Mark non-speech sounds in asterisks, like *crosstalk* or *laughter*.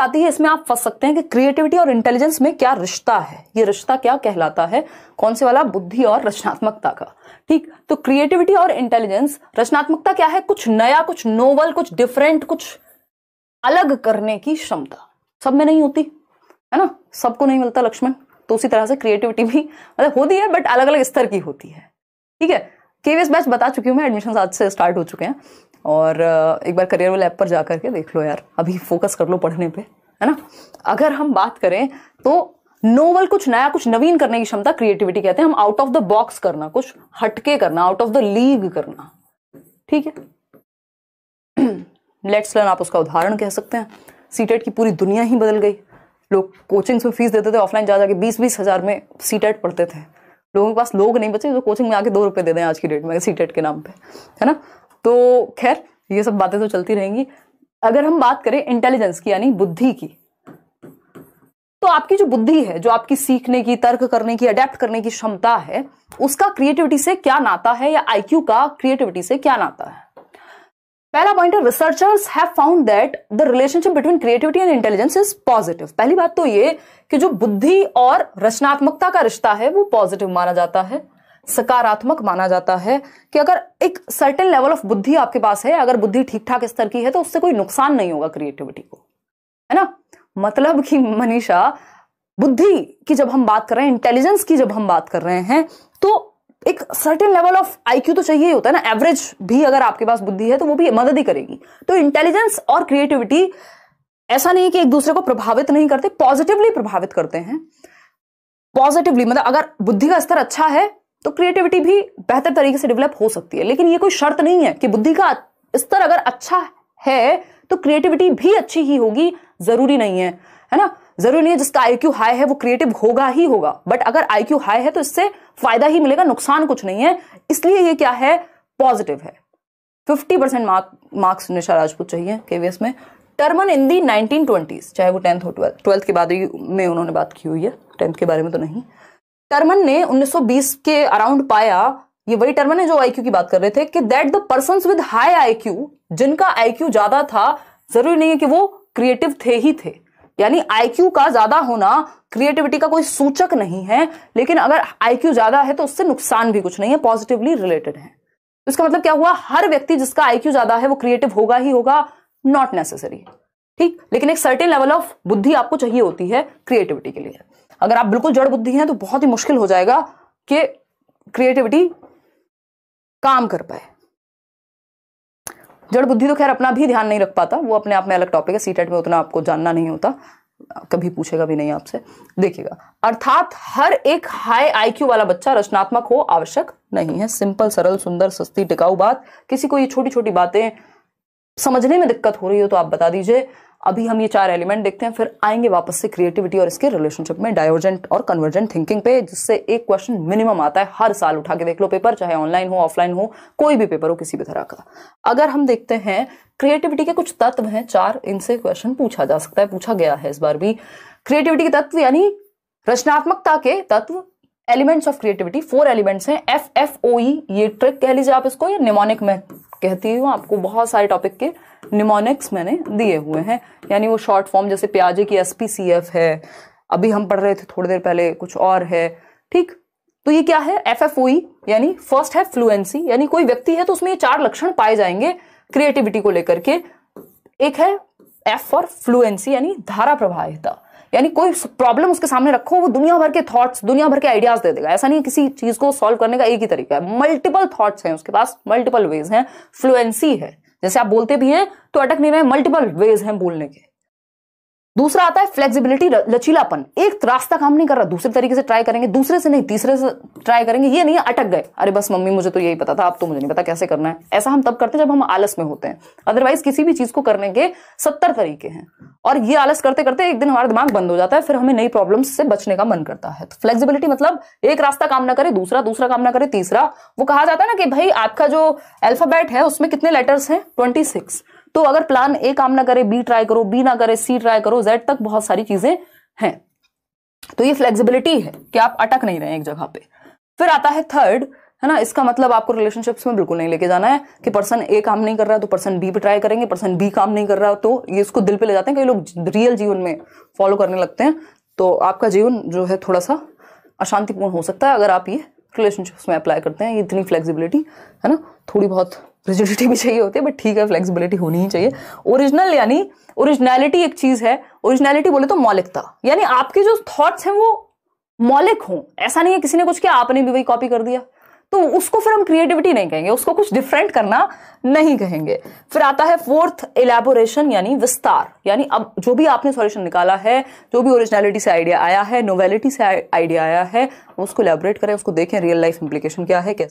आती है इसमें आप फंस सकते हैं कि क्रिएटिविटी और इंटेलिजेंस में क्या रिश्ता है ये रिश्ता क्या कहलाता है कौन से वाला बुद्धि और रचनात्मकता का ठीक तो क्रिएटिविटी और इंटेलिजेंस रचनात्मकता क्या है कुछ नया कुछ नोवल कुछ डिफरेंट कुछ अलग करने की क्षमता सब में नहीं होती है ना सबको नहीं मिलता लक्ष्मण तो उसी तरह से क्रिएटिविटी भी मतलब होती है बट अलग अलग स्तर की होती है ठीक है केवीएस बैच बता चुकी हूँ मैं एडमिशन आज से स्टार्ट हो चुके हैं और एक बार करियर वाले ऐप पर जा करके देख लो यार अभी फोकस कर लो पढ़ने पे है ना अगर हम बात करें तो नोवल कुछ नया कुछ नवीन करने की क्षमता क्रिएटिविटी कहते हैं हम आउट ऑफ द बॉक्स करना कुछ हटके करना आउट ऑफ द लीग करना ठीक है लेट्स *clears throat* लर्न आप उसका उदाहरण कह सकते हैं सीटेट e की पूरी दुनिया ही बदल गई लोग कोचिंग्स में फीस देते थे ऑफलाइन जा जाके बीस बीस हज़ार में सीटेट e पढ़ते थे लोगों के पास लोग नहीं बचे जो कोचिंग में आके दो रुपए दे दें आज की डेट में सीटेट e के नाम पे है ना तो खैर ये सब बातें तो चलती रहेंगी अगर हम बात करें इंटेलिजेंस की यानी बुद्धि की तो आपकी जो बुद्धि है जो आपकी सीखने की तर्क करने की अडेप्ट करने की क्षमता है उसका क्रिएटिविटी से क्या नाता है या आईक्यू का क्रिएटिविटी से क्या नाता है पहला पॉइंट है researchers have found that the relationship between creativity and intelligence is positive पहली बात तो ये कि जो बुद्धि और रचनात्मकता का रिश्ता है वो पॉजिटिव माना जाता है सकारात्मक माना जाता है कि अगर एक सर्टेन लेवल ऑफ बुद्धि आपके पास है अगर बुद्धि ठीक ठाक स्तर की है तो उससे कोई नुकसान नहीं होगा क्रिएटिविटी को है ना मतलब कि मनीषा बुद्धि की जब हम बात कर रहे हैं इंटेलिजेंस की जब हम बात कर रहे हैं तो एक सर्टेन लेवल ऑफ आईक्यू तो चाहिए होता है ना एवरेज भी अगर आपके पास बुद्धि है तो वो भी मदद ही करेगी तो इंटेलिजेंस और क्रिएटिविटी ऐसा नहीं है कि एक दूसरे को प्रभावित नहीं करते पॉजिटिवली प्रभावित करते हैं पॉजिटिवली मतलब अगर बुद्धि का स्तर अच्छा है तो क्रिएटिविटी भी बेहतर तरीके से डेवलप हो सकती है लेकिन ये कोई शर्त नहीं है कि बुद्धि का स्तर अगर अच्छा है तो क्रिएटिविटी भी अच्छी ही होगी जरूरी नहीं है है ना जरूरी नहीं है जिसका आईक्यू हाई है वो क्रिएटिव होगा ही होगा बट अगर आईक्यू हाई है तो इससे फायदा ही मिलेगा नुकसान कुछ नहीं है इसलिए ये क्या है पॉजिटिव है 50 percent mark marks Nisha Rajput चाहिए केवीएस में टर्मन इन दी नाइनटीन चाहे वो टेंथ हो ट्वेल्थ ट्वेल्थ के बाद में उन्होंने बात की हुई है टेंथ के बारे में तो नहीं टर्मन ने 1920 के अराउंड पाया ये वही टर्मन है जो आईक्यू की बात कर रहे थे कि that the person with high IQ जिनका आईक्यू ज्यादा था जरूरी नहीं है कि वो क्रिएटिव थे ही थे यानी आईक्यू का ज्यादा होना क्रिएटिविटी का कोई सूचक नहीं है लेकिन अगर आईक्यू ज्यादा है तो उससे नुकसान भी कुछ नहीं है पॉजिटिवली रिलेटेड है तो इसका मतलब क्या हुआ हर व्यक्ति जिसका आईक्यू ज्यादा है वो क्रिएटिव होगा ही होगा नॉट नेसेसरी ठीक लेकिन एक सर्टेन लेवल ऑफ बुद्धि आपको चाहिए होती है क्रिएटिविटी के लिए अगर आप बिल्कुल जड़ बुद्धि हैं तो बहुत ही मुश्किल हो जाएगा कि क्रिएटिविटी काम कर पाए जड़ बुद्धि तो खैर अपना भी ध्यान नहीं रख पाता वो अपने आप में अलग टॉपिक है सीटेट में उतना आपको जानना नहीं होता कभी पूछेगा भी नहीं आपसे देखिएगा अर्थात हर एक हाई आईक्यू वाला बच्चा रचनात्मक हो आवश्यक नहीं है सिंपल सरल सुंदर सस्ती टिकाऊ बात किसी को ये छोटी छोटी बातें समझने में दिक्कत हो रही हो तो आप बता दीजिए अभी हम ये चार एलिमेंट देखते हैं फिर आएंगे वापस से क्रिएटिविटी और इसके रिलेशनशिप में डायवर्जेंट और कन्वर्जेंट थिंकिंग पे जिससे एक क्वेश्चन मिनिमम आता है हर साल उठा के देख लो पेपर चाहे ऑनलाइन हो ऑफलाइन हो कोई भी पेपर हो किसी भी तरह का अगर हम देखते हैं क्रिएटिविटी के कुछ तत्व हैं चार इनसे क्वेश्चन पूछा जा सकता है पूछा गया है इस बार भी क्रिएटिविटी के तत्व यानी रचनात्मकता के तत्व elements of creativity four elements हैं एफ एफ ओ ये ट्रिक कह लीजिए आप इसको या निमोनिक में कहती हूँ आपको बहुत सारे टॉपिक के निमोनिक्स मैंने दिए हुए हैं यानी वो शॉर्ट फॉर्म जैसे प्याजे की एस है अभी हम पढ़ रहे थे थोड़ी देर पहले कुछ और है ठीक तो ये क्या है एफ एफ ओई यानी फर्स्ट है फ्लुएंसी यानी कोई व्यक्ति है तो उसमें ये चार लक्षण पाए जाएंगे क्रिएटिविटी को लेकर के एक है एफ फॉर फ्लुएंसी यानी धारा प्रवाहिता यानी कोई प्रॉब्लम उसके सामने रखो वो दुनिया भर के थॉट्स दुनिया भर के आइडियाज दे देगा ऐसा नहीं किसी चीज को सॉल्व करने का एक ही तरीका है मल्टीपल थॉट्स हैं उसके पास मल्टीपल वेज हैं फ्लुएंसी है जैसे आप बोलते भी हैं तो अटकने में मल्टीपल वेज हैं बोलने के दूसरा आता है फ्लेक्सिबिलिटी लचीलापन एक रास्ता काम नहीं कर रहा दूसरे तरीके से ट्राई करेंगे दूसरे से नहीं तीसरे से ट्राई करेंगे ये नहीं अटक गए अरे बस मम्मी मुझे तो यही पता था अब तो मुझे नहीं पता कैसे करना है ऐसा हम तब करते हैं जब हम आलस में होते हैं अदरवाइज किसी भी चीज को करने के सत्तर तरीके हैं और ये आलस करते करते एक दिन हमारा दिमाग बंद हो जाता है फिर हमें नई प्रॉब्लम से बचने का मन करता है तो फ्लेक्सिबिलिटी मतलब एक रास्ता काम ना करे दूसरा दूसरा काम ना करे तीसरा वो कहा जाता है ना कि भाई आपका जो अल्फाबेट है उसमें कितने लेटर्स हैं ट्वेंटी सिक्स तो अगर प्लान ए काम ना करे बी ट्राई करो बी ना करे सी ट्राई करो जेड तक बहुत सारी चीजें हैं तो ये फ्लेक्सिबिलिटी है कि आप अटक नहीं रहे एक जगह पे फिर आता है थर्ड है ना इसका मतलब आपको रिलेशनशिप्स में बिल्कुल नहीं लेके जाना है कि पर्सन ए काम नहीं कर रहा है तो पर्सन बी पे ट्राई करेंगे पर्सन बी काम नहीं कर रहा तो ये इसको दिल पे ले जाते हैं कई लोग रियल जीवन में फॉलो करने लगते हैं तो आपका जीवन जो है थोड़ा सा अशांतिपूर्ण हो सकता है अगर आप ये रिलेशनशिप्स में अप्लाई करते हैं इतनी फ्लेक्सिबिलिटी है ना थोड़ी बहुत रिजिडिटी भी चाहिए होती है बट ठीक है फ्लेक्सिबिलिटी होनी ही चाहिए ओरिजिनल यानी ओरिजिनलिटी एक चीज़ है ओरिजिनलिटी बोले तो मौलिकता यानी आपके जो थॉट्स हैं वो मौलिक हों ऐसा नहीं है किसी ने कुछ किया आपने भी वही कॉपी कर दिया तो उसको फिर हम क्रिएटिविटी नहीं कहेंगे उसको कुछ डिफरेंट करना नहीं कहेंगे फिर आता है फोर्थ एलेबोरेशन यानी विस्तार यानी अब जो भी आपने सॉल्यूशन निकाला है जो भी ओरिजिनलिटी से आइडिया आया है नोवेलिटी से आइडिया आया है उसको एलेबोरेट करें उसको देखें रियल लाइफ इंप्लीकेशन क्या है कैसे